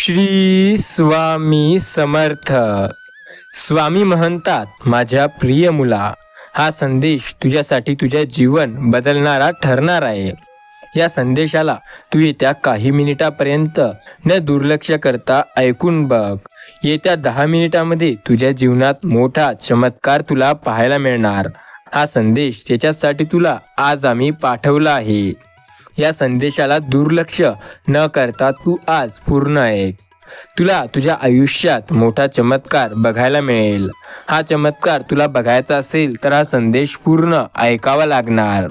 श्री स्वामी समर्थ स्वामी म्हणतात माझ्या प्रिय मुला हा संदेश तुझ्यासाठी तुझ्या जीवन बदलणारा ठरणार आहे या संदेशाला तू येत्या काही मिनिटापर्यंत न दुर्लक्ष करता ऐकून बघ येत्या दहा मिनिटामध्ये तुझ्या जीवनात मोठा चमत्कार तुला पाहायला मिळणार हा संदेश त्याच्यासाठी तुला आज आम्ही पाठवला आहे या संदेशाला दुर्लक्ष न करता तू आज पूर्ण आहे तुला तुझ्या आयुष्यात मोठा चमत्कार बघायला मिळेल हा चमत्कार तुला बघायचा असेल तर हा संदेश पूर्ण ऐकावा लागणार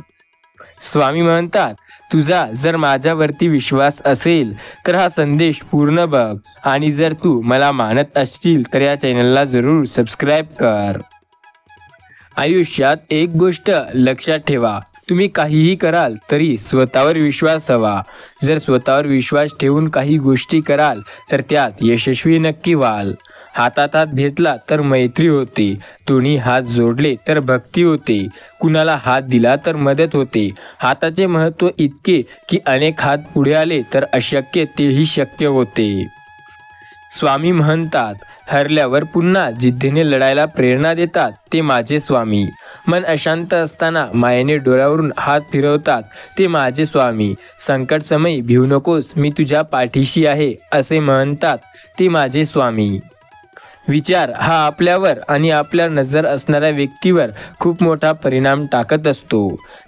स्वामी म्हणतात तुझा जर माझ्यावरती विश्वास असेल तर हा संदेश पूर्ण बघ आणि जर तू मला मानत असशील तर या चॅनलला जरूर सबस्क्राईब कर आयुष्यात एक गोष्ट लक्षात ठेवा तुम्ही काहीही कराल तरी स्वतःवर विश्वास हवा जर स्वतःवर विश्वास ठेवून काही गोष्टी कराल तर त्यात यशस्वी नक्की व्हाल हातात हात भेटला तर मैत्री होते दोन्ही हात जोडले तर भक्ती होते कुणाला हात दिला तर मदत होते हाताचे महत्त्व इतके की अनेक हात पुढे आले तर अशक्य तेही शक्य होते स्वामी म्हणतात हरल्यावर पुन्हा जिद्दीने लढायला प्रेरणा देतात ते माझे स्वामी मन अशांत असताना मायेने डोळ्यावरून हात फिरवतात ते माझे स्वामी संकट समयी भिवू नकोस मी तुझ्या पाठीशी आहे असे म्हणतात ते माझे स्वामी विचार हा आपल्यावर आणि आपल्या नजर असणाऱ्या व्यक्तीवर खूप मोठा परिणाम टाकत असतो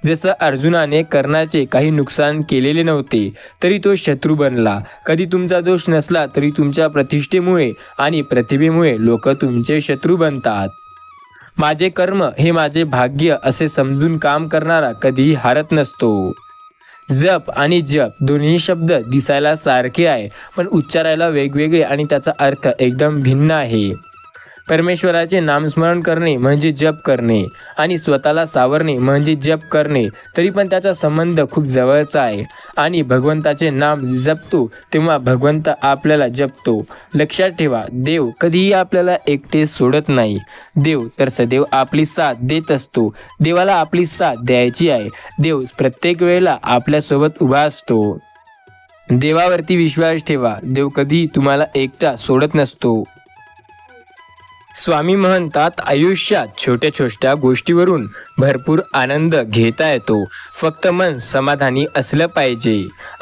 जसं अर्जुनाने कर्णाचे काही नुकसान केलेले नव्हते तरी तो शत्रू बनला कधी तुमचा दोष नसला तरी तुमच्या प्रतिष्ठेमुळे आणि प्रतिभेमुळे लोक तुमचे शत्रू बनतात माझे कर्म हे माझे भाग्य असे समजून काम करणारा कधीही हारत नसतो जप आणि जप दोन्ही शब्द दिसायला सारखे आहे पण उच्चारायला वेगवेगळे आणि त्याचा अर्थ एकदम भिन्न आहे परमेश्वराचे नामस्मरण करणे म्हणजे जप करणे आणि स्वतःला सावरणे म्हणजे जप करणे तरी पण त्याचा संबंध खूप जवळचा आहे आणि भगवंताचे नाम जपतो तेव्हा भगवंत आपल्याला जपतो लक्षात ठेवा देव कधीही आपल्याला एकटे सोडत नाही देव तर सदैव आपली साथ देत असतो देवाला आपली साथ द्यायची आहे देव प्रत्येक वेळेला आपल्यासोबत उभा असतो देवावरती विश्वास ठेवा देव कधी तुम्हाला एकटा सोडत नसतो स्वामी म्हणतात आयुष्यात छोट्या छोट्या गोष्टीवरून भरपूर आनंद घेता येतो फक्त मन समाधानी असलं पाहिजे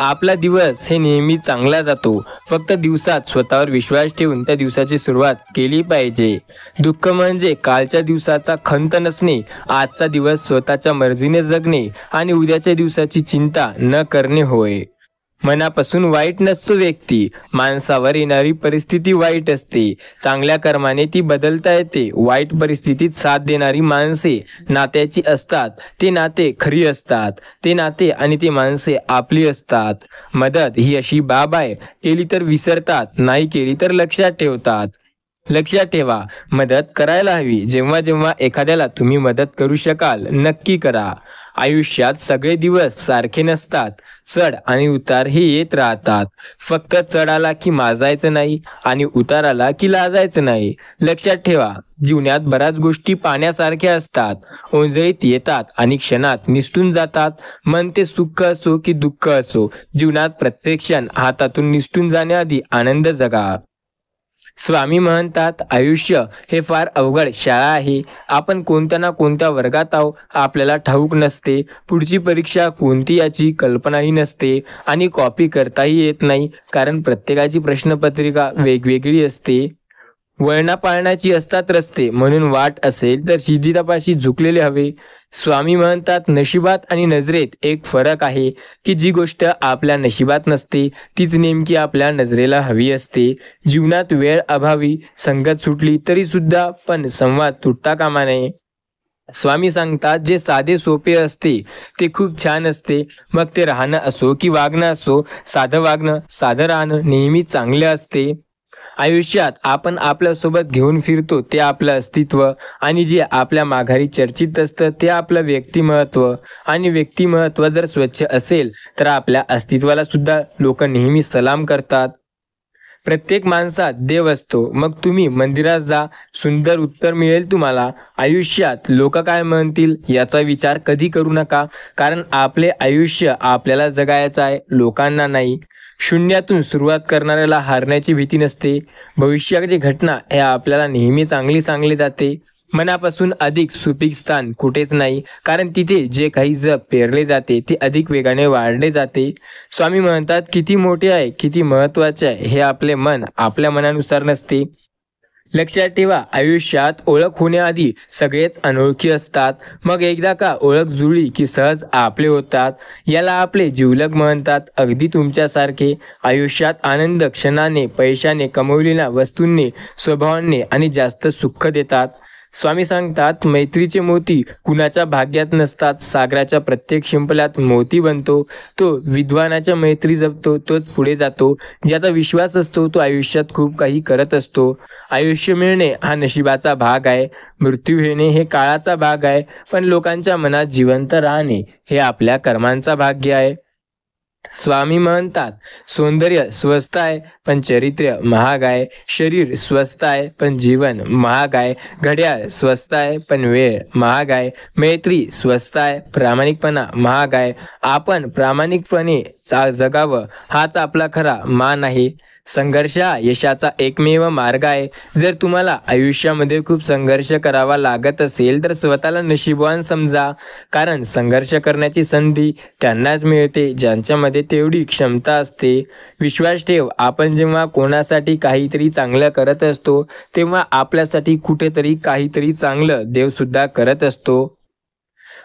आपला दिवस हे नेहमी चांगला जातो फक्त दिवसात स्वतःवर विश्वास ठेवून त्या दिवसाची सुरुवात केली पाहिजे दुःख म्हणजे कालच्या दिवसाचा खंत नसणे आजचा दिवस स्वतःच्या मर्जीने जगणे आणि उद्याच्या दिवसाची चिंता न करणे होय मनापासून वाईट नसतो व्यक्ती माणसावर येणारी परिस्थिती वाईट असते चांगल्या कर्माने ती बदलता येते वाईट परिस्थितीत साथ देणारी माणसे नात्याची असतात ते नाते खरी असतात ते नाते आणि ते माणसे आपली असतात मदत ही अशी बाब आहे केली तर विसरतात नाही केली तर लक्षात ठेवतात लक्षात ठेवा मदत करायला हवी जेव्हा जेव्हा एखाद्याला तुम्ही मदत करू शकाल नक्की करा आयुष्यात सगळे दिवस सारखे नसतात चढ आणि उतार हे येत राहतात फक्त चढ आला की माजायचं नाही आणि उतार आला की लाजायचं नाही लक्षात ठेवा जीवनात बऱ्याच गोष्टी पाण्यासारख्या असतात ओंजळीत येतात आणि क्षणात निसटून जातात मन ते सुख असो की दुःख असो जीवनात प्रत्येक क्षण हातातून निसटून जाण्याआधी आनंद जगा स्वामी म्हणतात आयुष्य हे फार अवघड शाळा आहे आपण कोणत्या ना कोणत्या वर्गात आहोत आपल्याला ठाऊक नसते पुढची परीक्षा कोणती याची कल्पनाही नसते आणि कॉपी करताही येत नाही कारण प्रत्येकाची प्रश्नपत्रिका वेगवेगळी असते वळणा पाळण्याची असतात रस्ते म्हणून वाट असेल तर तपाशी झुकलेले हवे स्वामी म्हणतात नशिबात आणि नजरेत एक फरक आहे की जी गोष्ट आपल्या नशिबात नसते तीच नेमकी आपल्या नजरेला हवी असते जीवनात वेळ अभावी संगत सुटली तरी सुद्धा पण संवाद तुटता कामा नये स्वामी सांगतात जे साधे सोपे असते ते खूप छान असते मग ते राहणं असो की वागणं असो साधं वागणं साधं राहणं नेहमी चांगलं असते आयुष्यात आपण आपल्यासोबत घेऊन फिरतो ते आपलं अस्तित्व आणि जे आपल्या माघारी चर्चित असतं ते आपलं व्यक्तिमत्व आणि व्यक्तिमत्व जर स्वच्छ असेल तर आपल्या अस्तित्वाला सुद्धा लोक नेहमी सलाम करतात प्रत्येक माणसात देव असतो मग तुम्ही मंदिरात जा सुंदर उत्तर मिळेल तुम्हाला आयुष्यात लोक काय म्हणतील याचा विचार कधी करू नका कारण आपले आयुष्य आपल्याला जगायचं आहे लोकांना नाही शून्यातून सुरुवात करणाऱ्याला हारण्याची भीती नसते भविष्याची घटना हे आपल्याला नेहमी चांगली सांगली जाते मनापासून अधिक सुपीक स्थान कुठेच नाही कारण तिथे जे काही जप पेरले जाते ते अधिक वेगाने वाढले जाते स्वामी म्हणतात किती मोठे आहे किती महत्वाचे आहे हे आपले मन आपल्या मनानुसार नसते लक्षात ठेवा आयुष्यात ओळख होण्याआधी सगळेच अनोळखी असतात मग एकदा का ओळख जुळली की सहज आपले होतात याला आपले जीवलग म्हणतात अगदी तुमच्यासारखे आयुष्यात आनंद क्षणाने पैशाने कमवलेल्या वस्तूंनी स्वभावांनी आणि जास्त सुख देतात स्वामी सांगतात मैत्रीचे मोती कुणाच्या भाग्यात नसतात सागराच्या प्रत्येक शिंपल्यात मोती बनतो तो विद्वानाच्या मैत्री जपतो तोच पुढे जातो ज्याचा विश्वास असतो तो आयुष्यात खूप काही करत असतो आयुष्य मिळणे हा नशिबाचा भाग आहे मृत्यू येणे हे काळाचा भाग आहे पण लोकांच्या मनात जिवंत राहणे हे आपल्या कर्मांचा भाग्य आहे स्वामी म्हणतात सौंदर्य स्वस्त आहे पण चरित्र महाग आहे शरीर स्वस्त आहे पण जीवन महाग आहे घड्याळ स्वस्त आहे पण वेळ महाग आहे मैत्री स्वस्त आहे प्रामाणिकपणा महाग आहे आपण प्रामाणिकपणे जगावं हाच आपला खरा मान आहे संघर्ष हा यशाचा एकमेव मार्ग आहे जर तुम्हाला आयुष्यामध्ये खूप संघर्ष करावा लागत असेल तर स्वतःला नशीबवान समजा कारण संघर्ष करण्याची संधी त्यांनाच मिळते ज्यांच्यामध्ये तेवढी क्षमता असते विश्वास ठेव आपण जेव्हा कोणासाठी काहीतरी चांगलं करत असतो तेव्हा आपल्यासाठी कुठेतरी काहीतरी चांगलं देवसुद्धा करत असतो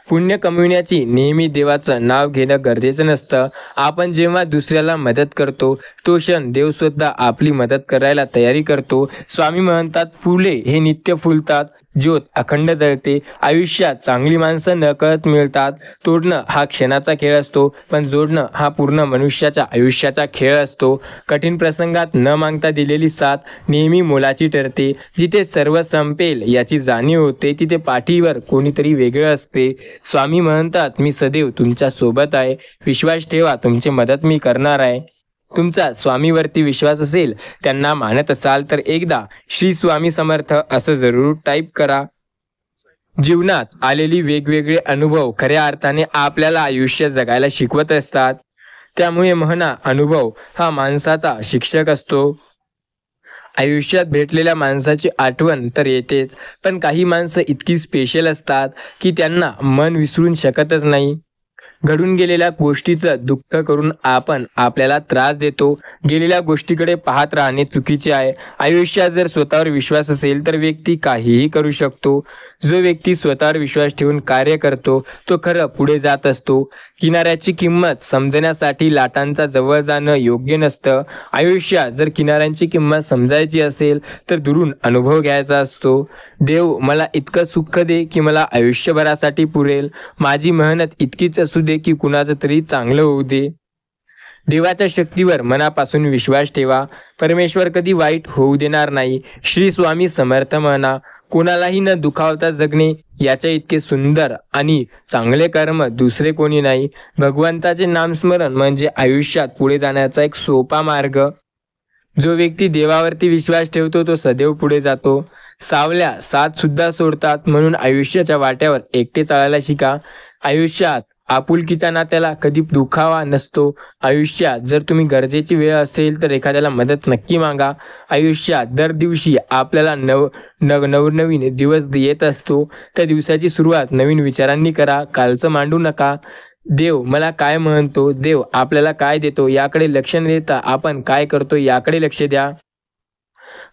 पुण्य कमविण्याची नेहमी देवाचं नाव घेणं गरजेचं नसतं आपण जेव्हा दुसऱ्याला मदत करतो तो क्षण देव आपली मदत करायला तयारी करतो स्वामी म्हणतात फुले हे नित्य फुलतात ज्योत अखंड जळते आयुष्यात चांगली माणसं नकळत मिळतात तोडणं हा क्षणाचा खेळ असतो पण जोडणं हा पूर्ण मनुष्याच्या आयुष्याचा खेळ असतो कठीण प्रसंगात न मागता दिलेली साथ नेहमी मोलाची ठरते जिथे सर्व संपेल याची जाणीव होते तिथे पाठीवर कोणीतरी वेगळं असते स्वामी म्हणतात मी सदैव तुमच्या सोबत आहे विश्वास ठेवा तुमची मदत मी करणार आहे तुमचा स्वामीवरती विश्वास असेल त्यांना मानत असाल तर एकदा श्री स्वामी समर्थ असं जरूर टाईप करा जीवनात आलेली वेगवेगळे अनुभव खऱ्या अर्थाने आपल्याला आयुष्य जगायला शिकवत असतात त्यामुळे म्हणा अनुभव हा माणसाचा शिक्षक असतो आयुष्यात भेटलेल्या माणसाची आठवण तर येतेच पण काही माणसं इतकी स्पेशल असतात की त्यांना मन विसरून शकतच नाही घडून गेलेल्या गोष्टीचं दुःख करून आपण आपल्याला त्रास देतो गेलेल्या गोष्टीकडे पाहत राहणे चुकीचे आहे आयुष्यात जर स्वतःवर विश्वास असेल तर व्यक्ती काहीही करू शकतो जो व्यक्ती स्वतःवर विश्वास ठेवून कार्य करतो तो खरं पुढे जात असतो किनाऱ्याची किंमत समजण्यासाठी लाटांचा जवळ जाणं योग्य नसतं आयुष्यात जर किनाऱ्यांची किंमत समजायची असेल तर दुरून अनुभव घ्यायचा असतो देव मला इतकं सुख दे की मला आयुष्यभरासाठी पुरेल माझी मेहनत इतकीच असू दे की कुणाचं तरी चांगलं होऊ दे देवाच्या शक्तीवर मनापासून विश्वास ठेवा परमेश्वर कधी वाईट होऊ देणार नाही श्री स्वामी समर्थ म्हणा कोणालाही न दुखावता जगणे याच्या इतके सुंदर आणि चांगले कर्म दुसरे कोणी नाही भगवंताचे नामस्मरण म्हणजे आयुष्यात पुढे जाण्याचा एक सोपा मार्ग जो व्यक्ती देवावरती विश्वास ठेवतो तो सदैव पुढे जातो सावल्या साथ सुद्धा सोडतात म्हणून आयुष्याच्या वाट्यावर एकटे चालायला शिका आयुष्यात आपुलकीचा ना त्याला कधी दुखावा नसतो आयुष्यात जर तुम्ही गरजेची वेळ असेल तर एखाद्याला मदत नक्की मागा आयुष्यात दर दिवशी आपल्याला नव नव नवनवीन दिवस येत असतो त्या दिवसाची सुरुवात नवीन विचारांनी करा कालचं मांडू नका देव मला काय म्हणतो देव आपल्याला काय देतो याकडे लक्ष न देता आपण काय करतो याकडे लक्ष द्या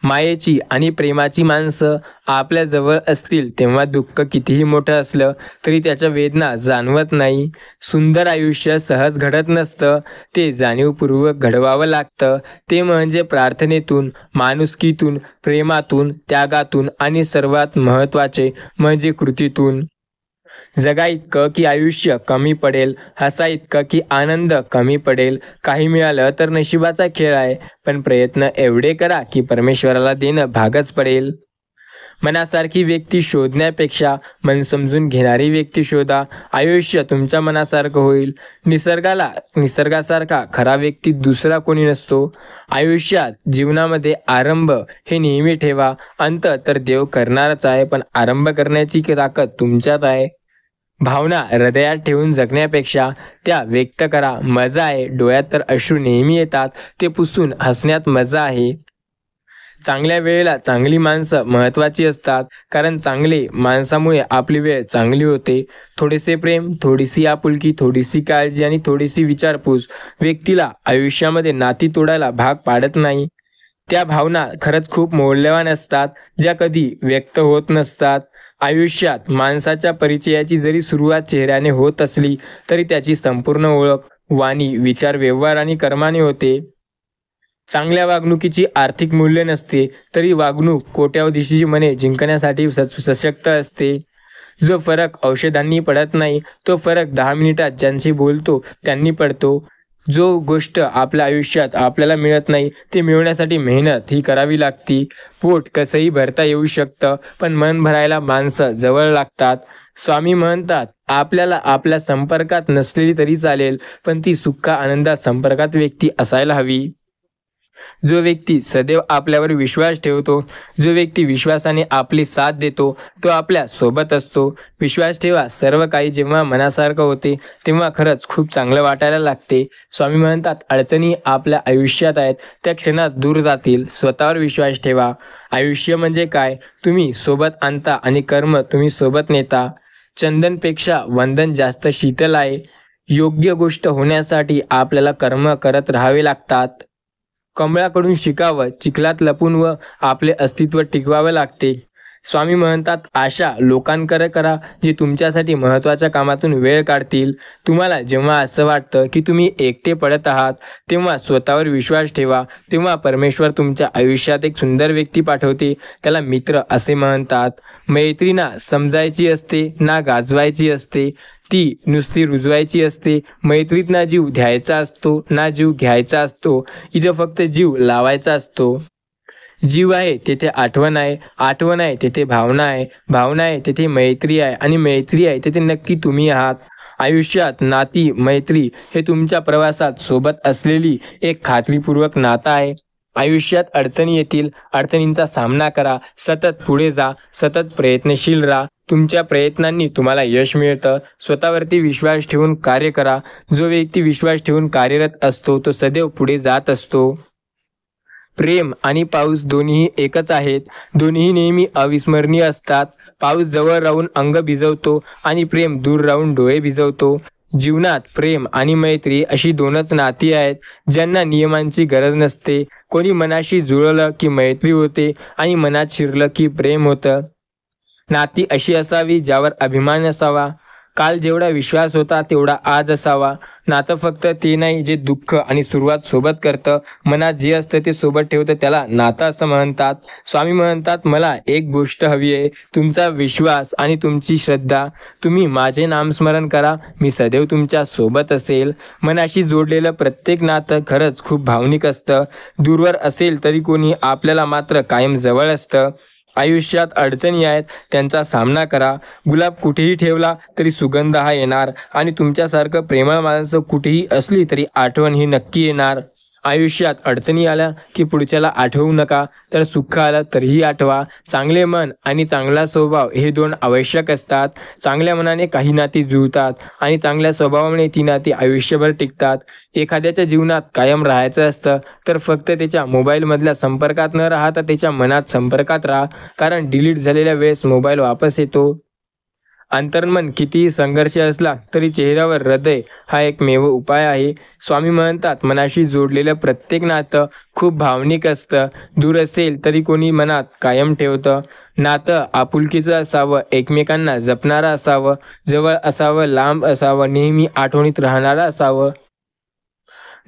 मायेची आणि प्रेमाची माणसं आपल्याजवळ असतील तेव्हा दुःख कितीही मोठं असलं तरी त्याच्या वेदना जाणवत नाही सुंदर आयुष्य सहज घडत नसतं ते जाणीवपूर्वक घडवावं लागतं ते म्हणजे प्रार्थनेतून माणुसकीतून प्रेमातून त्यागातून आणि सर्वात महत्त्वाचे म्हणजे कृतीतून जगा इतकं की आयुष्य कमी पडेल हसा इतकं की आनंद कमी पडेल काही मिळालं तर नशिबाचा खेळ आहे पण प्रयत्न एवढे करा की परमेश्वराला देणं भागच पडेल मनासारखी व्यक्ती शोधण्यापेक्षा मन समजून घेणारी व्यक्ती शोधा आयुष्य तुमच्या मनासारखं होईल निसर्गाला निसर्गासारखा खरा व्यक्ती दुसरा कोणी नसतो आयुष्यात जीवनामध्ये आरंभ हे नेहमी ठेवा अंत तर देव करणारच आहे पण आरंभ करण्याची ताकद तुमच्यात आहे भावना हृदयात ठेवून जगण्यापेक्षा त्या व्यक्त करा मजा आहे डोळ्यात तर अश्रू नेहमी येतात ते पुसून हसण्यात मजा आहे चांगल्या वेळेला चांगली माणसं महत्त्वाची असतात कारण चांगले माणसामुळे आपली वेळ चांगली होते थोडेसे प्रेम थोडीशी आपुलकी थोडीशी काळजी आणि थोडीशी विचारपूस व्यक्तीला आयुष्यामध्ये नाती तोडायला भाग पाडत नाही त्या भावना खरच खूप मौल्यवान असतात ज्या कधी व्यक्त होत नसतात आयुष्यात माणसाच्या परिचयाची जरी सुरुवात चेहऱ्याने होत असली तरी त्याची संपूर्ण ओळख वाणी विचार व्यवहार आणि कर्माने होते चांगल्या वागणुकीची आर्थिक मूल्य नसते तरी वागणूक कोट्यावधीशी मने जिंकण्यासाठी सशक्त असते जो फरक औषधांनी पडत नाही तो फरक दहा मिनिटात ज्यांशी बोलतो त्यांनी पडतो जो गोष्ट आपल्या आयुष्यात आपल्याला मिळत नाही ते मिळवण्यासाठी मेहनत ही करावी लागती पोट कसंही भरता येऊ शकतं पण मन भरायला माणसं जवळ लागतात स्वामी म्हणतात आपल्याला आपल्या संपर्कात नसलेली तरी चालेल पण ती सुखा आनंदात संपर्कात व्यक्ती असायला हवी जो व्यक्ती सदैव आपल्यावर विश्वास ठेवतो जो व्यक्ती विश्वासाने आपली साथ देतो तो आपल्या सोबत असतो विश्वास ठेवा सर्व काही जेव्हा मनासारखं होते तेव्हा खरंच खूप चांगलं वाटायला लागते स्वामी म्हणतात अडचणी आपल्या आयुष्यात आहेत त्या क्षणात दूर जातील स्वतःवर विश्वास ठेवा आयुष्य म्हणजे काय तुम्ही सोबत आणता आणि कर्म तुम्ही सोबत नेता चंदनपेक्षा वंदन जास्त शीतल आहे योग्य गोष्ट होण्यासाठी आपल्याला कर्म करत राहावे लागतात कमळाकडून शिकावं चिखलात लपून व आपले अस्तित्व टिकवावे लागते स्वामी म्हणतात आशा लोकांकडे करा जे तुमच्यासाठी महत्त्वाच्या कामातून वेळ काढतील तुम्हाला जेव्हा असं वाटतं की तुम्ही एकटे पडत आहात तेव्हा स्वतःवर विश्वास ठेवा तेव्हा परमेश्वर तुमच्या आयुष्यात एक सुंदर व्यक्ती पाठवते त्याला मित्र असे म्हणतात मैत्री ना समजायची असते ना गाजवायची असते ती नुसती रुजवायची असते मैत्रीत ना जीव द्यायचा असतो ना जीव घ्यायचा असतो इथं फक्त जीव लावायचा असतो जीव आहे तेथे आठवण आहे आठवण आहे तेथे भावना आहे भावना आहे तेथे मैत्री आहे आणि मैत्री आहे तेथे नक्की तुम्ही आहात आयुष्यात नाती मैत्री हे तुमच्या प्रवासात सोबत असलेली एक खात्रीपूर्वक नाता आहे आयुष्यात अडचणी येतील अडचणींचा सामना करा सतत पुढे जा सतत प्रयत्नशील राहा तुमच्या प्रयत्नांनी तुम्हाला यश मिळतं स्वतःवरती विश्वास ठेवून कार्य करा जो व्यक्ती विश्वास ठेवून कार्यरत असतो तो सदैव पुढे जात असतो प्रेम आणि पाऊस दोन्ही एकच आहेत दोन्ही नेहमी अविस्मरणीय असतात पाऊस जवळ राहून अंग भिजवतो आणि प्रेम दूर राहून डोळे भिजवतो जीवनात प्रेम आणि मैत्री अशी दोनच नाती आहेत ज्यांना नियमांची गरज नसते कोणी मनाशी जुळलं की मैत्री होते आणि मनात शिरलं की प्रेम होतं नाती अशी असावी ज्यावर अभिमान असावा काल जेवढा विश्वास होता तेवढा आज असावा नातं फक्त ते नाही जे दुःख आणि सुरुवात सोबत करतं मनात जे असतं ते सोबत ठेवतं त्याला नातं असं म्हणतात स्वामी म्हणतात मला एक गोष्ट हवी आहे तुमचा विश्वास आणि तुमची श्रद्धा तुम्ही माझे नामस्मरण करा मी सदैव तुमच्या सोबत असेल मनाशी जोडलेलं प्रत्येक नातं खरंच खूप भावनिक असतं दूरवर असेल तरी कोणी आपल्याला मात्र कायम जवळ असतं आयुष्यात अडचणी आहेत त्यांचा सामना करा गुलाब कुठेही ठेवला तरी सुगंध हा येणार आणि तुमच्यासारखं प्रेमळ माणसं कुठेही असली तरी आठवण ही नक्की येणार आयुष्यात अडचणी आल्या की पुढच्याला आठवू नका तर सुख आलं तरीही आठवा चांगले मन आणि चांगला स्वभाव हे दोन आवश्यक असतात चांगल्या मनाने काही नाती जुळतात आणि चांगल्या स्वभावाने ती नाती आयुष्यभर टिकतात एखाद्याच्या जीवनात कायम राहायचं असतं तर फक्त त्याच्या मोबाईलमधल्या संपर्कात न राहता त्याच्या मनात संपर्कात राहा कारण डिलीट झालेल्या वेळेस मोबाईल वापस येतो अंतर्मन कितीही संघर्ष असला तरी चेहऱ्यावर हृदय हा एकमेव उपाय आहे स्वामी म्हणतात मनाशी जोडलेलं प्रत्येक नातं खूप भावनिक असतं दूर असेल तरी कोणी मनात कायम ठेवतं नातं आपुलकीचं असावं एकमेकांना जपणारं असावं जवळ असावं लांब असावं नेहमी आठवणीत राहणारं असावं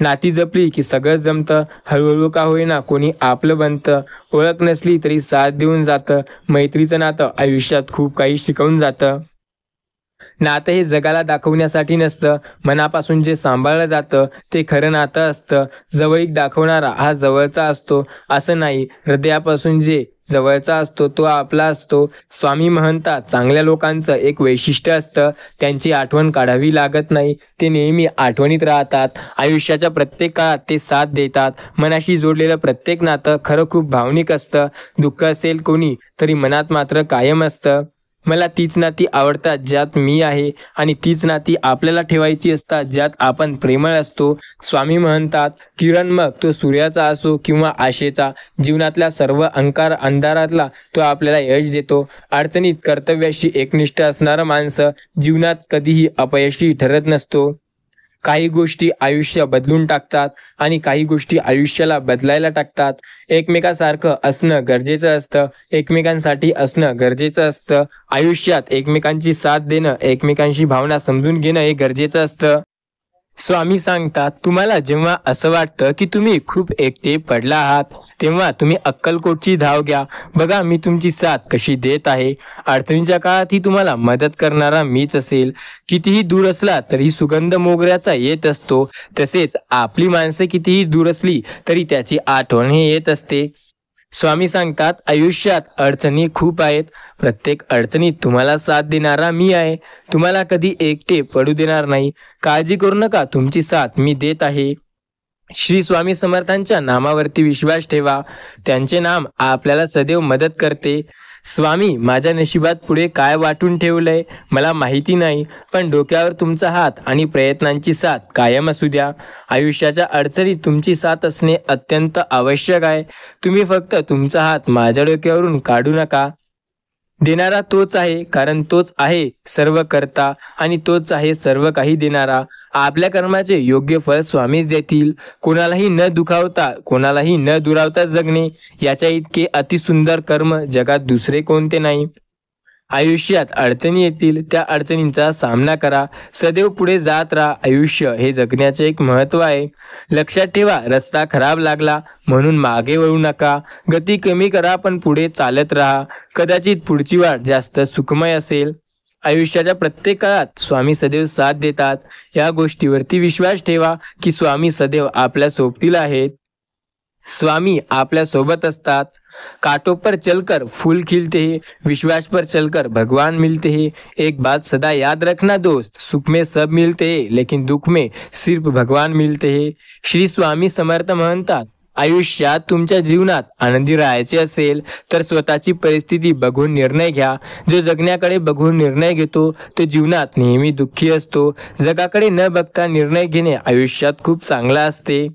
नाती जपली की सगळं जमतं हळूहळू का होईना कोणी आपलं बनतं ओळख नसली तरी साथ देऊन जातं मैत्रीचं नातं आयुष्यात खूप काही शिकवून जातं नातं हे जगाला दाखवण्यासाठी नसतं मनापासून जे सांभाळलं जातं ते खरं नातं असतं जवळीक दाखवणारा हा जवळचा असतो असं नाही हृदयापासून जे जवळचा असतो तो आपला असतो स्वामी म्हणतात चांगल्या लोकांचं एक वैशिष्ट्य असतं त्यांची आठवण काढावी लागत नाही ते नेहमी आठवणीत राहतात आयुष्याच्या प्रत्येक काळात ते साथ देतात मनाशी जोडलेलं प्रत्येक नातं खरं खूप भावनिक असतं दुःख असेल कोणी तरी मनात मात्र कायम असतं मला तीच नाती आवडतात ज्यात मी आहे आणि तीच नाती आपल्याला ठेवायची असतात ज्यात आपण प्रेमळ असतो स्वामी म्हणतात किरण मग तो सूर्याचा असो किंवा आशेचा जीवनातल्या सर्व अंकार अंधारातला तो आपल्याला यश देतो अडचणीत कर्तव्याशी एकनिष्ठ असणारं माणसं जीवनात कधीही अपयशी ठरत नसतो काही गोष्टी आयुष्य बदलून टाकतात आणि काही गोष्टी आयुष्याला बदलायला टाकतात एकमेकासारखं असणं गरजेचं असतं एकमेकांसाठी असणं गरजेचं असतं आयुष्यात एकमेकांची साथ देणं एकमेकांशी भावना समजून घेणं हे गरजेचं असतं स्वामी सांगतात तुम्हाला जेव्हा असं वाटतं की तुम्ही खूप एकटे पडला आहात तेव्हा तुम्ही अक्कलकोटची धाव घ्या बघा मी तुमची साथ कशी देत आहे अडचणीच्या काळात ही तुम्हाला मदत करणारा मीच असेल कितीही दूर असला तरी सुगंध मोगऱ्याचा येत असतो तसेच आपली माणसं कितीही दूर असली तरी त्याची आठवण हे येत असते स्वामी सांगतात आयुष्यात अडचणी खूप आहेत प्रत्येक अडचणीत तुम्हाला साथ देणारा मी आहे तुम्हाला कधी एकटे पडू देणार नाही काळजी करू नका तुमची साथ मी देत आहे श्री स्वामी समर्थांच्या नामावरती विश्वास ठेवा त्यांचे नाम आपल्याला सदैव मदत करते स्वामी माझ्या नशिबात पुढे काय वाटून ठेवलंय मला माहिती नाही पण डोक्यावर तुमचा हात आणि प्रयत्नांची साथ कायम असू द्या आयुष्याच्या अडचणीत तुमची साथ असणे अत्यंत आवश्यक आहे तुम्ही फक्त तुमचा हात माझ्या डोक्यावरून काढू नका देणारा तोच आहे कारण तोच आहे सर्व करता आणि तोच आहे सर्व काही देणारा आपल्या कर्माचे योग्य फळ स्वामीच देतील कोणालाही न दुखावता कोणालाही न दुरावता जगणे याच्या इतके अतिसुंदर कर्म जगात दुसरे कोणते नाही आयुष्यात अडचणी येतील त्या अडचणींचा सामना करा सदैव पुढे जात राहा आयुष्य हे जगण्याचे एक महत्व आहे लक्षात ठेवा रस्ता खराब लागला म्हणून मागे वळू नका गती कमी करा पण पुढे चालत राहा कदाचित पुढची वाट जास्त सुखमय असेल आयुष्याच्या प्रत्येक काळात स्वामी सदैव साथ देतात या गोष्टीवरती विश्वास ठेवा की स्वामी सदैव आपल्या सोबतील आहेत स्वामी आपल्या सोबत असतात कांटों पर चलकर फूल खिलते हैं विश्वास पर चलकर भगवान मिलते हैं एक बात सदा याद रखना दोस्त सुख में सब मिलते हैं लेकिन दुख में सिर्फ भगवान मिलते हैं श्री स्वामी समर्थ म्हणतात आयुष्यात तुमच्या जीवनात आनंदी राहायचे असेल तर स्वतःची परिस्थिती बघून निर्णय घ्या जो जगण्याकडे बघून निर्णय घेतो तो जीवनात नेहमी दुःखी असतो जगाकडे न बघता निर्णय घेणे आयुष्यात खूप चांगला असते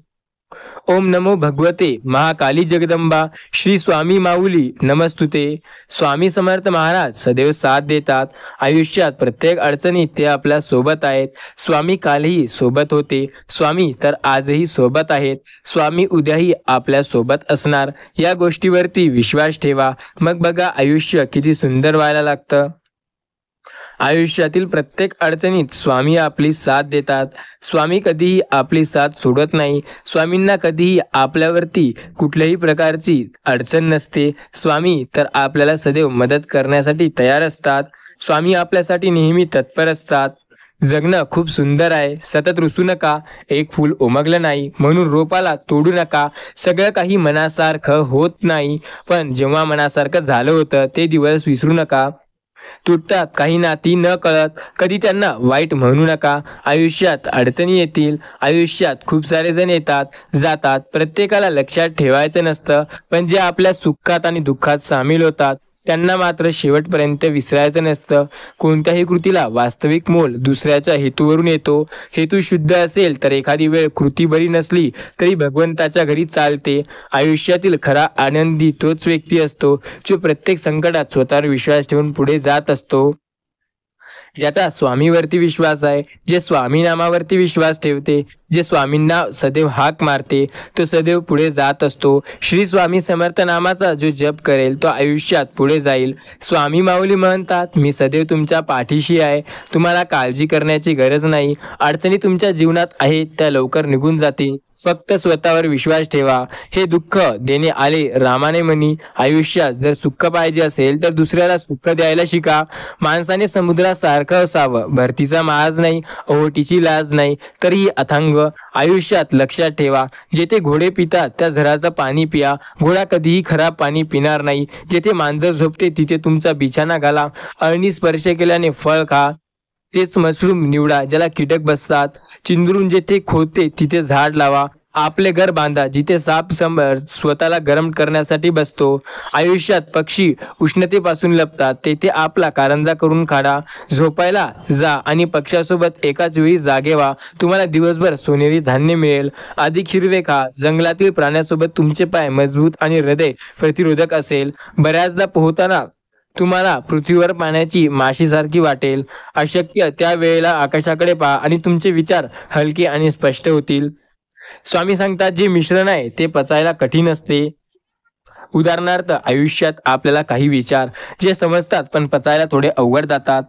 ओम नमो भगवते महाकाली जगदंबा श्री स्वामी माऊली नमस्तुते स्वामी समर्थ महाराज सदैव साथ देतात आयुष्यात प्रत्येक अडचणीत ते आपल्या सोबत आहेत स्वामी कालही सोबत होते स्वामी तर आजही सोबत आहेत स्वामी उद्याही आपल्या सोबत असणार या गोष्टीवरती विश्वास ठेवा मग बघा आयुष्य किती सुंदर व्हायला लागतं आयुष्यातील प्रत्येक अडचणीत स्वामी आपली साथ देतात स्वामी कधीही आपली साथ सोडत नाही स्वामींना कधीही आपल्यावरती कुठल्याही प्रकारची अडचण नसते स्वामी तर आपल्याला सदैव मदत करण्यासाठी तयार असतात स्वामी आपल्यासाठी नेहमी तत्पर असतात जगणं खूप सुंदर आहे सतत रुसू नका एक फूल उमगलं नाही म्हणून रोपाला तोडू नका सगळं काही मनासारखं होत नाही पण जेव्हा मनासारखं झालं होतं ते दिवस विसरू नका तुटतात काही नाती न कळत कधी त्यांना वाईट म्हणू नका आयुष्यात अडचणी येतील आयुष्यात खूप सारे जण येतात जातात प्रत्येकाला लक्षात ठेवायचं नसतं पण जे आपल्या सुखात आणि दुःखात सामील होतात त्यांना मात्र शेवटपर्यंत विसरायचं नसतं कोणत्याही कृतीला वास्तविक मोल दुसऱ्याच्या हेतूवरून येतो हेतू शुद्ध असेल तर एखादी वेळ कृती बरी नसली तरी भगवंताच्या घरी चालते आयुष्यातील खरा आनंदी तोच व्यक्ती असतो जो प्रत्येक संकटात स्वतःवर विश्वास ठेवून पुढे जात असतो ज्याचा स्वामीवरती विश्वास आहे जे स्वामी नामावरती विश्वास ठेवते जे स्वामींना सदैव हाक मारते तो सदैव पुढे जात असतो श्री स्वामी समर्थ नामाचा जो जप करेल तो आयुष्यात पुढे जाईल स्वामी माऊली म्हणतात मी सदैव तुमच्या पाठीशी आहे तुम्हाला काळजी करण्याची गरज नाही अडचणी तुमच्या जीवनात आहेत त्या लवकर निघून जातील फक्त स्वतःवर विश्वास ठेवा हे दुःख देणे आले रामाने म्हणी आयुष्यात जर सुख पाहिजे असेल तर दुसऱ्याला सुख द्यायला शिका माणसाने समुद्रासारखं असावं भरतीचा माज नाही ओटीची लाज नाही तरीही अथांग आयुष्यात लक्षात ठेवा जेथे घोडे पितात त्या झराचं पाणी पिया घोडा कधीही खराब पाणी पिणार नाही जेथे मांजर झोपते तिथे तुमचा बिछाना घाला अळणी स्पर्श केल्याने फळ खा तेच मशरूम निवडा ज्याला कीटक बसतात चिंदरून जेथे खोदते तिथे झाड लावा आपले घर बांधा जिथे साप स्वतःला गरम करण्यासाठी बसतो आयुष्यात पक्षी उष्णतेपासून लपतात तेथे आपला कारंजा करून खाडा झोपायला जा आणि पक्षासोबत एकाच वेळी जागे व्हा तुम्हाला दिवसभर सोनेरी धान्य मिळेल अधिक हिरवे खा जंगलातील प्राण्यासोबत तुमचे पाय मजबूत आणि हृदय प्रतिरोधक असेल बऱ्याचदा पोहताना तुम्हाला पृथ्वीवर पाण्याची माशीसारखी वाटेल अशक्य त्या वेळेला आकाशाकडे पहा आणि तुमचे विचार हलके आणि स्पष्ट होतील स्वामी सांगतात जे मिश्रण आहे ते पचायला कठीण असते उदाहरणार्थ आयुष्यात आपल्याला काही विचार जे समजतात पण पचायला थोडे अवघड जातात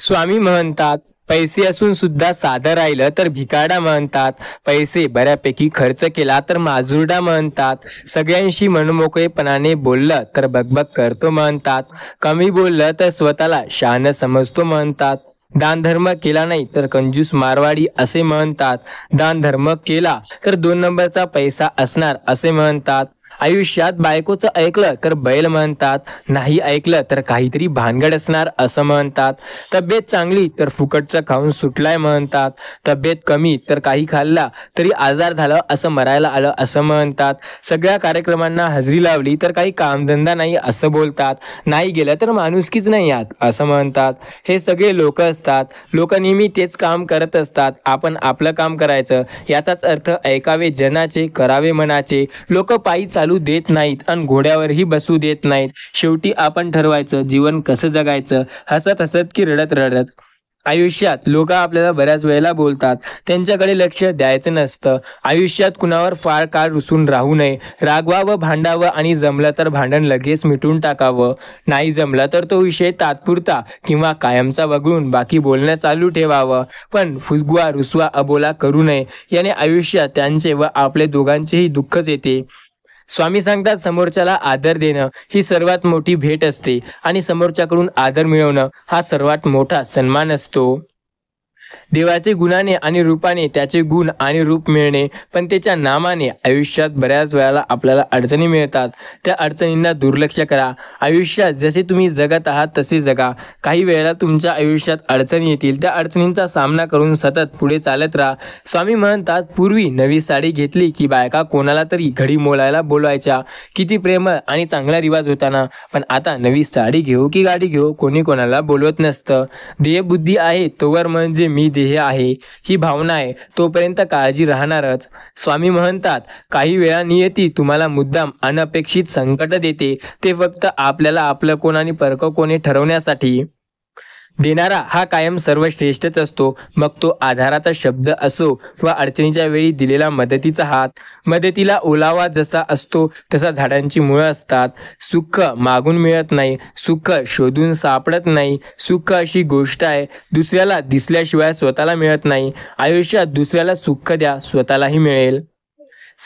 स्वामी म्हणतात पैसे असून सुद्धा साधं राहिलं तर भिकाडा म्हणतात पैसे बऱ्यापैकी खर्च केला तर माजुरडा म्हणतात सगळ्यांशी मनमोकळेपणाने बोललं तर बकबक करतो म्हणतात कमी बोललं तर स्वतःला शान समजतो म्हणतात दानधर्म केला नाही तर कंजूस मारवाडी असे म्हणतात दानधर्म केला तर दोन नंबरचा पैसा असणार असे म्हणतात आयुष्यात बायकोचं ऐकलं तर बैल म्हणतात नाही ऐकलं तर काहीतरी भानगड असणार असं म्हणतात तब्येत चांगली तर फुकटचं खाऊन सुटलाय म्हणतात तब्येत कमी तर काही खाल्ला तरी आजार झालं असं मरायला आलं असं म्हणतात सगळ्या कार्यक्रमांना हजेरी लावली तर काही कामधंदा नाही असं बोलतात नाही गेलं तर माणुसकीच नाही आत असं म्हणतात हे सगळे लोक असतात लोक नेहमी तेच काम करत असतात आपण आपलं काम करायचं याचाच अर्थ ऐकावे जनाचे करावे मनाचे लोक पायी चालू देत नाहीत आणि घोड्यावरही बसू देत नाहीत शेवटी आपण ठरवायचं जीवन कसं जगायचं हसत हसत की रडत रडत आयुष्यात लोक आपल्याला बऱ्याच वेळेला बोलतात त्यांच्याकडे लक्ष द्यायचं नसतं आयुष्यात कुणावर फार काळ रुसून राहू नये रागवा रागवावं भांडावं आणि जमलं तर भांडण लगेच मिटून टाकावं नाही जमलं तर तो विषय तात्पुरता किंवा कायमचा वगळून बाकी बोलणं चालू ठेवावं पण फुगवा रुसवा अबोला करू नये याने आयुष्यात त्यांचे व आपले दोघांचेही दुःखच येते स्वामी सांगतात समोरच्याला आदर देणं ही सर्वात मोठी भेट असते आणि समोरच्याकडून आदर मिळवणं हा सर्वात मोठा सन्मान असतो देवाचे गुणाने आणि रूपाने त्याचे गुण आणि रूप मिळणे पण त्याच्या नामाने आयुष्यात बऱ्याच वेळाला आपल्याला अडचणी मिळतात त्या अडचणींना दुर्लक्ष करा आयुष्यात जसे तुम्ही जगत आहात तसे जगा काही वेळेला तुमच्या आयुष्यात अडचणी येतील त्या अडचणींचा सामना करून सतत पुढे चालत राहा स्वामी म्हणतात पूर्वी नवी साडी घेतली की बायका कोणाला तरी घडी मोलायला बोलवायच्या किती प्रेमळ आणि चांगला रिवाज होताना पण आता नवी साडी घेऊ की गाडी घेऊ कोणी कोणाला बोलवत नसतं देयबुद्धी आहे तोवर म्हणजे मी मी देह आहे ही भावना आहे तोपर्यंत काळजी राहणारच स्वामी म्हणतात काही वेळा नियती तुम्हाला मुद्दाम अनपेक्षित संकट देते ते फक्त आपल्याला आपलं कोण आणि परक कोणी ठरवण्यासाठी देणारा हा कायम सर्वश्रेष्ठच असतो मग तो आधाराचा शब्द असो व अडचणीच्या वेळी दिलेला मदतीचा हात मदतीला ओलावा जसा असतो तसा झाडांची मुळं असतात सुख मागून मिळत नाही सुख शोधून सापडत नाही सुख अशी गोष्ट आहे दुसऱ्याला दिसल्याशिवाय स्वतःला मिळत नाही आयुष्यात दुसऱ्याला सुख द्या स्वतःलाही मिळेल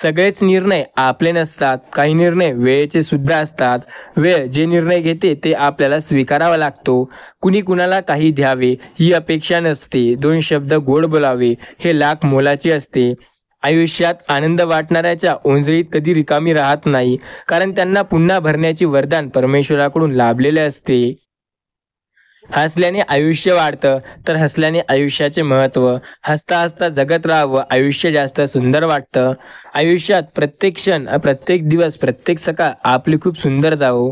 सगळेच निर्णय आपले नसतात काही निर्णय वेळेचे सुद्धा असतात वेळ जे निर्णय घेते ते आपल्याला स्वीकारावा लागतो कुणी कुणाला काही द्यावे ही अपेक्षा नसते दोन शब्द गोड बोलावे हे लाख मोलाचे असते आयुष्यात आनंद वाटणाऱ्याच्या ओंजळीत कधी रिकामी राहत नाही कारण त्यांना पुन्हा भरण्याची वरदान परमेश्वराकडून लाभलेले असते हसल्याने आयुष्य वाढतं तर हसल्याने आयुष्याचे महत्त्व हसता हसता जगत राहावं आयुष्य जास्त सुंदर वाटतं आयुष्यात प्रत्येक क्षण प्रत्येक दिवस प्रत्येक सकाळ आपली खूप सुंदर जावो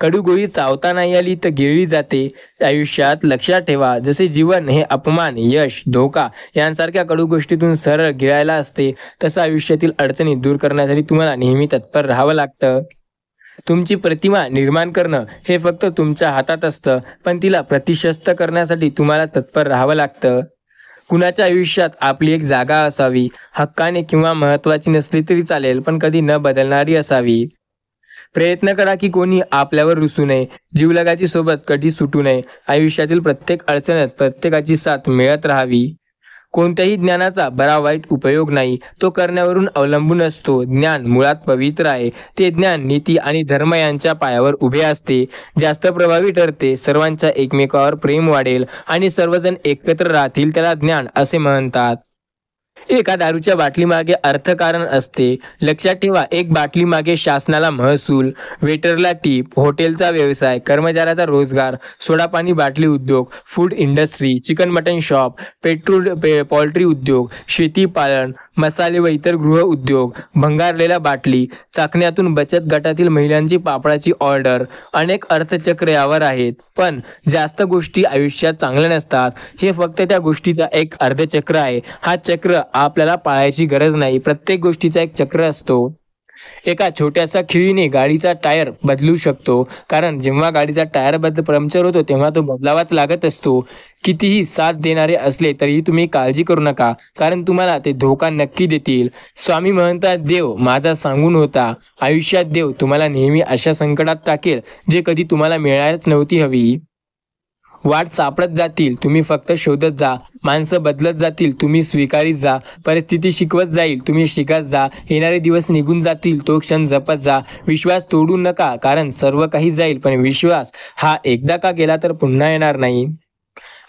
कडू गोळी चावता नाही आली तर गिळली जाते आयुष्यात लक्षात ठेवा जसे जीवन हे अपमान यश धोका यांसारख्या कडू गोष्टीतून सरळ गिळायला असते तसं आयुष्यातील अडचणी दूर करण्यासाठी तुम्हाला नेहमी तत्पर राहावं लागतं तुमची प्रतिमा निर्माण करणं हे फक्त तुमच्या हातात असतं पण तिला प्रतिशस्त करण्यासाठी तुम्हाला तत्पर राहावं लागतं कुणाच्या आयुष्यात आपली एक जागा असावी हक्काने किंवा महत्त्वाची नसली तरी चालेल पण कधी न बदलणारी असावी प्रयत्न करा की कोणी आपल्यावर रुसू नये जीवलगाची सोबत कधी सुटू नये आयुष्यातील प्रत्येक अडचणीत प्रत्येकाची साथ मिळत राहावी कोणत्याही ज्ञानाचा बरा वाईट उपयोग नाही तो करण्यावरून अवलंबून असतो ज्ञान मुळात पवित्र आहे ते ज्ञान नीती आणि धर्म यांच्या पायावर उभे असते जास्त प्रभावी ठरते सर्वांच्या एकमेकावर प्रेम वाढेल आणि सर्वजण एकत्र राहतील त्याला ज्ञान असे म्हणतात एका दारूच्या मागे अर्थकारण असते लक्षात ठेवा एक मागे शासनाला महसूल वेटरला टीप हॉटेलचा व्यवसाय कर्मचाऱ्याचा रोजगार सोडा पाणी बाटली उद्योग food industry chicken mutton shop petrol पे पॉल्ट्री उद्योग शेती मसाले व इतर गृह उद्योग भंगारलेल्या बाटली चाकण्यातून बचत गटातील महिलांची पापडाची ऑर्डर अनेक अर्थचक्र यावर आहेत पण जास्त गोष्टी आयुष्यात चांगल्या नसतात हे फक्त त्या गोष्टीचा एक अर्धचक्र आहे हा चक्र आपल्याला पाळायची गरज नाही प्रत्येक गोष्टीचा एक चक्र असतो एका छोट्याशा खिळीने गाडीचा टायर बदलू शकतो कारण जेव्हा गाडीचा टायर बदल पंक्चर होतो तेव्हा तो बदलावाच लागत असतो कितीही साथ देणारे असले तरीही तुम्ही काळजी करू नका कारण तुम्हाला ते धोका नक्की देतील स्वामी म्हणतात देव माझा सांगून होता आयुष्यात देव तुम्हाला नेहमी अशा संकटात टाकेल जे कधी तुम्हाला मिळायलाच नव्हती हवी वाट सापडत जातील तुम्ही फक्त शोधत जा माणसं बदलत जातील तुम्ही स्वीकारीत जा परिस्थिती शिकवत जाईल तुम्ही शिकत जा येणारे दिवस निघून जातील तो क्षण जपत जा विश्वास तोडू नका कारण सर्व काही जाईल पण विश्वास हा एकदा का गेला तर पुन्हा येणार नाही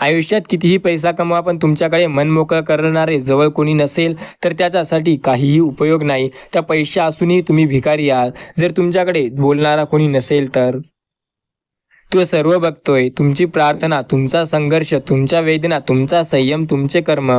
आयुष्यात कितीही पैसा कमवा पण तुमच्याकडे मनमोकळं करणारे जवळ कोणी नसेल तर त्याच्यासाठी काहीही उपयोग नाही त्या पैशा असूनही तुम्ही भिकारी आहात जर तुमच्याकडे बोलणारा कोणी नसेल तर तो सर्व बघतोय तुमची प्रार्थना तुमचा संघर्ष तुमच्या वेदना तुमचा संयम तुमचे कर्म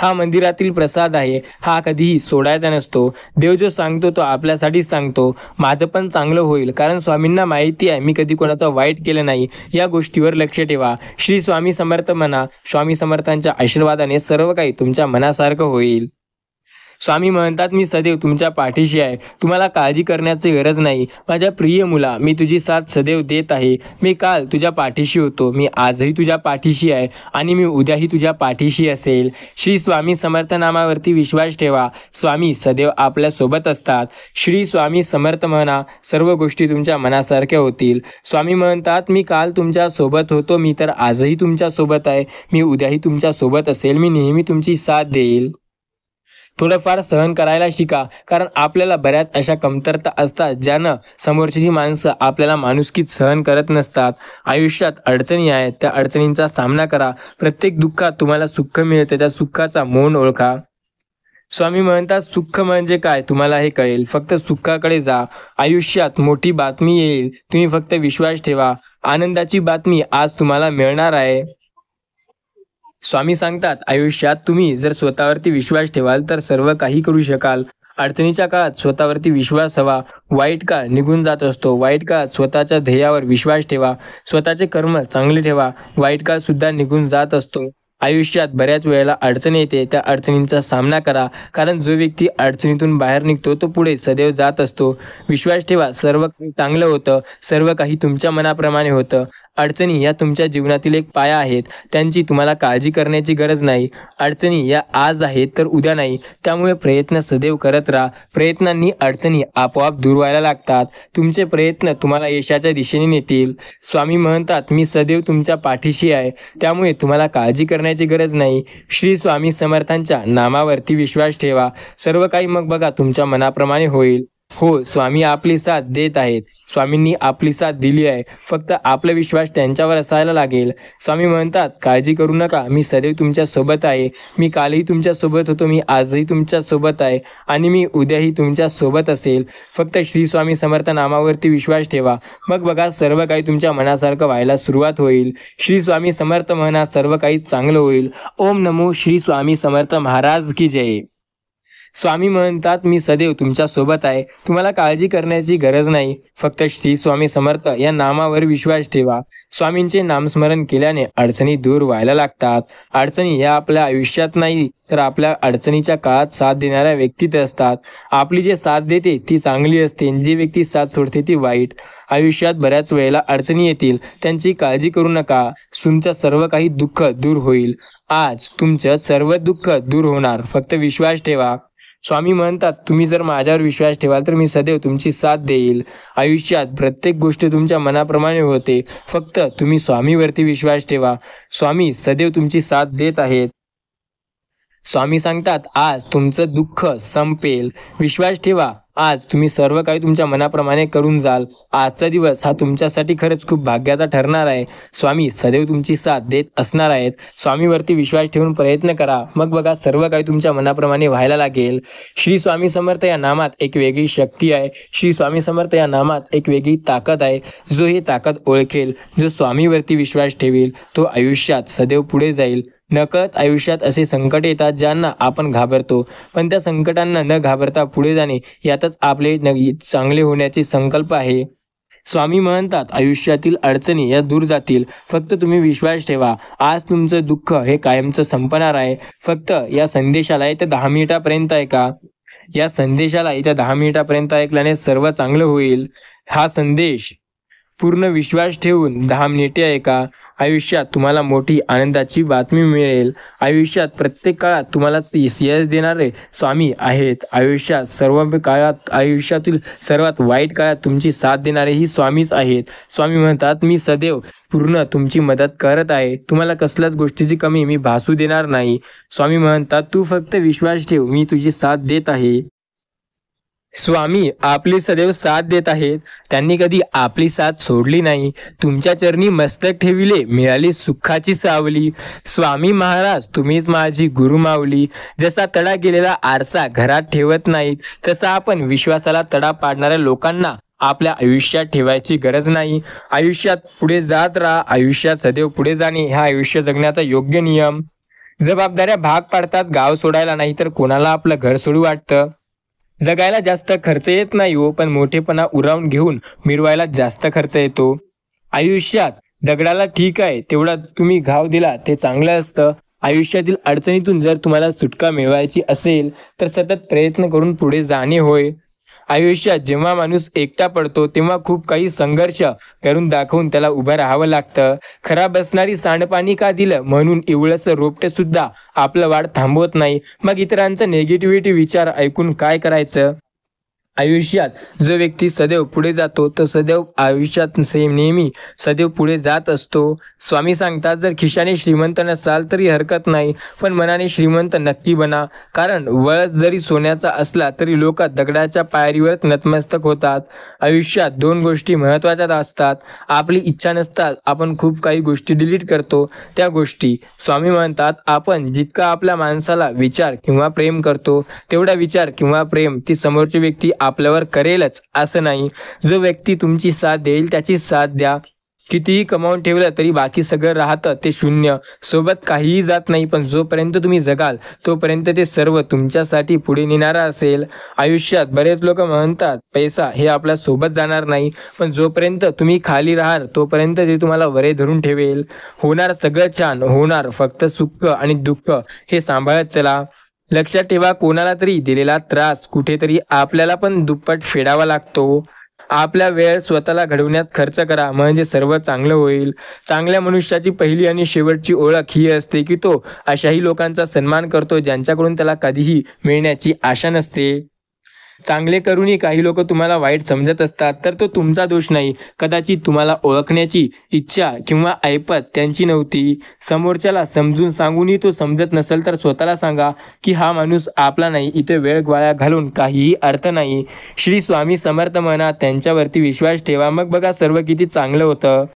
हा मंदिरातील प्रसाद आहे हा कधीही सोडायचा नसतो देव जो सांगतो तो आपल्यासाठी सांगतो माझं पण चांगलं होईल कारण स्वामींना माहिती आहे मी कधी कोणाचं वाईट केलं नाही या गोष्टीवर लक्ष ठेवा श्री स्वामी समर्थ म्हणा स्वामी समर्थांच्या आशीर्वादाने सर्व काही तुमच्या मनासारखं होईल स्वामी म्हणतात मी सदैव तुमच्या पाठीशी आहे तुम्हाला काळजी करण्याची गरज नाही माझ्या प्रिय मुला मी तुझी साथ सदैव देत आहे मी काल तुझ्या पाठीशी होतो मी आजही तुझ्या पाठीशी आहे आणि मी उद्याही तुझ्या पाठीशी असेल श्री स्वामी समर्थ नामावरती विश्वास ठेवा स्वामी सदैव आपल्यासोबत असतात श्री स्वामी समर्थ म्हणा सर्व गोष्टी तुमच्या मनासारख्या होतील स्वामी म्हणतात मी काल तुमच्यासोबत होतो मी तर आजही तुमच्यासोबत आहे मी उद्याही तुमच्यासोबत असेल मी नेहमी तुमची साथ देईल थोडंफार सहन करायला शिका कारण आपल्याला बऱ्याच अशा कमतरता असतात ज्यानं समोरची माणसं आपल्याला माणुसकीत सहन करत नसतात आयुष्यात अडचणी आहेत त्या अडचणींचा सामना करा प्रत्येक दुःखात तुम्हाला सुख मिळते त्या सुखाचा मौन ओळखा स्वामी म्हणतात सुख म्हणजे काय तुम्हाला हे कळेल फक्त सुखाकडे जा आयुष्यात मोठी बातमी येईल तुम्ही फक्त विश्वास ठेवा आनंदाची बातमी आज तुम्हाला मिळणार आहे स्वामी सांगतात आयुष्यात तुम्ही जर स्वतःवरती विश्वास ठेवाल तर सर्व काही करू शकाल अडचणीच्या काळात स्वतःवरती विश्वास हवा वाईट काळ निघून जात असतो वाईट काळात स्वतःच्या ध्येयावर विश्वास ठेवा स्वतःचे कर्म चांगले ठेवा वाईट काळ सुद्धा निघून जात असतो आयुष्यात बऱ्याच वेळेला अडचणी येते त्या अडचणींचा सामना करा कारण जो व्यक्ती अडचणीतून बाहेर निघतो तो पुढे सदैव जात असतो विश्वास ठेवा सर्व काही चांगलं होतं सर्व काही तुमच्या मनाप्रमाणे होतं अडचणी या तुमच्या जीवनातील एक पाया आहेत त्यांची तुम्हाला काळजी करण्याची गरज नाही अडचणी या आज आहेत तर उद्या नाही त्यामुळे प्रयत्न सदैव करत राहा प्रयत्नांनी अडचणी आपोआप दूर व्हायला लागतात तुमचे प्रयत्न तुम्हाला यशाच्या दिशेने नेतील स्वामी म्हणतात मी सदैव तुमच्या पाठीशी आहे त्यामुळे तुम्हाला काळजी करण्याची गरज नाही श्री स्वामी समर्थांच्या नामावरती विश्वास ठेवा सर्व काही मग बघा तुमच्या मनाप्रमाणे होईल हो स्वामी आपली साथ देत आहेत स्वामींनी आपली साथ दिली आहे फक्त आपला विश्वास त्यांच्यावर असायला लागेल स्वामी म्हणतात काळजी करू नका मी सदैव तुमच्यासोबत आहे मी कालही तुमच्यासोबत होतो मी आजही तुमच्यासोबत आहे आणि मी उद्याही तुमच्यासोबत असेल फक्त श्री स्वामी समर्थ नामावरती विश्वास ठेवा मग बघा सर्व काही तुमच्या मनासारखं व्हायला सुरुवात होईल श्री स्वामी समर्थ म्हणा सर्व काही चांगलं होईल ओम नमो श्री स्वामी समर्थ महाराज की जय स्वामी म्हणतात मी सदैव तुमच्या सोबत आहे तुम्हाला काळजी करण्याची गरज नाही फक्त श्री स्वामी समर्थ या नामावर विश्वास ठेवा स्वामींचे नामस्मरण केल्याने अडचणी दूर व्हायला लागतात अडचणी या आपल्या आयुष्यात नाही तर आपल्या अडचणीच्या काळात साथ देणाऱ्या व्यक्तीत असतात आपली जे साथ देते ती चांगली असते जी व्यक्ती साथ सोडते ती वाईट आयुष्यात बऱ्याच वेळेला अडचणी येतील त्यांची काळजी करू नका तुमचं सर्व काही दुःख दूर होईल आज तुमचं सर्व दुःख दूर होणार फक्त विश्वास ठेवा स्वामी म्हणतात तुम्ही जर माझ्यावर विश्वास ठेवाल तर मी सदैव तुमची साथ देईल आयुष्यात प्रत्येक गोष्ट तुमच्या मनाप्रमाणे होते फक्त तुम्ही स्वामीवरती विश्वास ठेवा स्वामी सदैव तुमची साथ देत आहेत स्वामी सांगतात आज तुमचं दुःख संपेल विश्वास ठेवा आज तुम्ही सर्व काही तुमच्या मनाप्रमाणे करून जाल आजचा दिवस हा तुमच्यासाठी खरंच खूप भाग्याचा ठरणार आहे स्वामी सदैव तुमची साथ देत असणार आहेत स्वामीवरती विश्वास ठेवून प्रयत्न करा मग बघा सर्व काही तुमच्या मनाप्रमाणे व्हायला लागेल श्री स्वामी समर्थ या नामात एक वेगळी शक्ती आहे श्री स्वामी समर्थ या नामात एक वेगळी ताकद आहे जो ही ताकद ओळखेल जो स्वामीवरती विश्वास ठेवेल तो आयुष्यात सदैव पुढे जाईल नकळत आयुष्यात असे संकट येतात ज्यांना आपण घाबरतो पण त्या संकटांना न घाबरता पुढे जाणे यातच आपले चांगले होण्याचे संकल्प आहे स्वामी म्हणतात आयुष्यातील अडचणी या दूर जातील फक्त तुम्ही विश्वास ठेवा आज तुमचं दुःख हे कायमचं संपणार आहे फक्त या संदेशाला येत्या दहा मिनिटापर्यंत ऐका या संदेशाला येत्या दहा मिनिटापर्यंत ऐकल्याने सर्व चांगलं होईल हा संदेश पूर्ण विश्वास ठेवून दहा मिनिटे ऐका आयुष्यात तुम्हाला मोठी आनंदाची बातमी मिळेल आयुष्यात प्रत्येक काळात तुम्हाला यश देणारे स्वामी आहेत आयुष्यात सर्व काळात आयुष्यातील सर्वात वाईट काळात तुमची साथ देणारे ही स्वामीच आहेत स्वामी म्हणतात मी सदैव पूर्ण तुमची मदत करत आहे तुम्हाला कसल्याच गोष्टीची कमी मी भासू देणार नाही स्वामी म्हणतात तू फक्त विश्वास ठेव मी तुझी साथ देत आहे स्वामी आपले सदैव साथ देत आहेत त्यांनी कधी आपली साथ सोडली नाही तुमच्या चरणी मस्तक ठेविले मिळाली सुखाची सावली स्वामी महाराज तुम्हीच माझी गुरु मावली जसा तडा गेलेला आरसा घरात ठेवत नाहीत तसा आपण विश्वासाला तडा पाडणाऱ्या लोकांना आपल्या आयुष्यात ठेवायची गरज नाही आयुष्यात पुढे जात राहा आयुष्यात सदैव पुढे जाणे हा आयुष्य जगण्याचा योग्य नियम जबाबदाऱ्या भाग पाडतात गाव सोडायला नाही तर कोणाला आपलं घर सोडू वाटतं लगायला जास्त खर्च येत नाही हो पण मोठेपणा उरावून घेऊन मिरवायला जास्त खर्च येतो आयुष्यात दगडाला ठीक आहे तेवढाच तुम्ही घाव दिला ते चांगलं असतं आयुष्यातील अडचणीतून जर तुम्हाला सुटका मिळवायची असेल तर सतत प्रयत्न करून पुढे जाणे होय आयुष्यात जेव्हा माणूस एकटा पडतो तेव्हा खूप काही संघर्ष करून दाखवून त्याला उभं राहावं लागतं खराब असणारी सांडपाणी का दिलं म्हणून एवढंसं रोपटे सुद्धा आपलं वाढ थांबवत नाही मग इतरांचा निगेटिव्हिटी विचार ऐकून काय करायचं आयुष्यात जो व्यक्ती सदैव पुढे जातो तो सदैव आयुष्यात नेहमी सदैव पुढे जात असतो स्वामी सांगतात जर खिशाने श्रीमंत नसाल तरी हरकत नाही पण मनाने श्रीमंत नक्की बना कारण वळस जरी सोन्याचा असला तरी लोक दगडाच्या पायरीवरच नतमस्तक होतात आयुष्यात दोन गोष्टी महत्वाच्या असतात आपली इच्छा नसतात आपण खूप काही गोष्टी डिलीट करतो त्या गोष्टी स्वामी म्हणतात आपण जितका आपल्या माणसाला विचार किंवा प्रेम करतो तेवढा विचार किंवा प्रेम ती समोरची व्यक्ती आपल्यावर करेलच असं नाही जो व्यक्ती तुमची साथ देईल त्याची साथ द्या कितीही कमावून ठेवलं तरी बाकी सगळं राहतं ते शून्य सोबत काहीही जात नाही पण जोपर्यंत तुम्ही जगाल तोपर्यंत ते सर्व तुमच्यासाठी पुढे नेणारं असेल आयुष्यात बरेच लोक म्हणतात पैसा हे आपल्या सोबत जाणार नाही पण जोपर्यंत तुम्ही खाली राहाल तोपर्यंत ते तुम्हाला वरे धरून ठेवेल होणार सगळं छान होणार फक्त सुख आणि दुःख हे सांभाळत चला लक्षात ठेवा कोणाला तरी दिलेला त्रास कुठेतरी आपल्याला पण दुप्पट फेडावा लागतो आपला वेळ स्वतःला घडवण्यात खर्च करा म्हणजे सर्व चांगलं होईल चांगल्या मनुष्याची पहिली आणि शेवटची ओळख ही असते की तो अशाही लोकांचा सन्मान करतो ज्यांच्याकडून त्याला कधीही मिळण्याची आशा नसते चांगले करूनही काही लोक तुम्हाला वाईट समजत असतात तर तो तुमचा दोष नाही कदाचित तुम्हाला ओळखण्याची इच्छा किंवा ऐपत त्यांची नव्हती समोरच्याला समजून सांगूनही तो समजत नसेल तर स्वतःला सांगा की हा माणूस आपला नाही इथे वेळ वाया घालून काहीही अर्थ नाही श्री स्वामी समर्थ म्हणा त्यांच्यावरती विश्वास ठेवा मग बघा सर्व किती चांगलं होतं